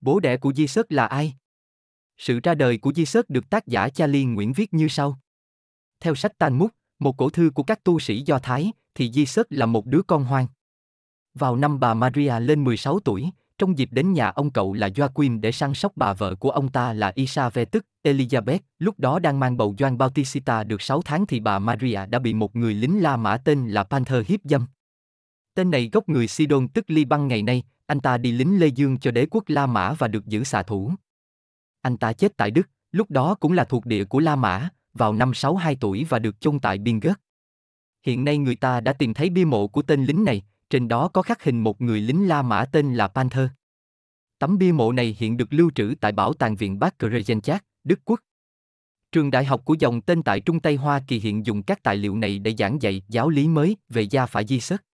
Bố đẻ của Jesus là ai? Sự ra đời của Jesus được tác giả Charlie Nguyễn viết như sau. Theo sách Talmud, một cổ thư của các tu sĩ Do Thái, thì Jesus là một đứa con hoang. Vào năm bà Maria lên 16 tuổi, trong dịp đến nhà ông cậu là Joachim để săn sóc bà vợ của ông ta là Isave tức Elizabeth, lúc đó đang mang bầu Joan Bautista được 6 tháng thì bà Maria đã bị một người lính La Mã tên là Panther hiếp dâm. Tên này gốc người Sidon tức Liban ngày nay, anh ta đi lính Lê Dương cho đế quốc La Mã và được giữ xạ thủ. Anh ta chết tại Đức, lúc đó cũng là thuộc địa của La Mã, vào năm 62 tuổi và được chôn tại Biên Gớt. Hiện nay người ta đã tìm thấy bia mộ của tên lính này, trên đó có khắc hình một người lính La Mã tên là Panther. Tấm bia mộ này hiện được lưu trữ tại Bảo tàng Viện Bác Kregenchak, Đức Quốc. Trường đại học của dòng tên tại Trung Tây Hoa Kỳ hiện dùng các tài liệu này để giảng dạy giáo lý mới về gia phả di sất.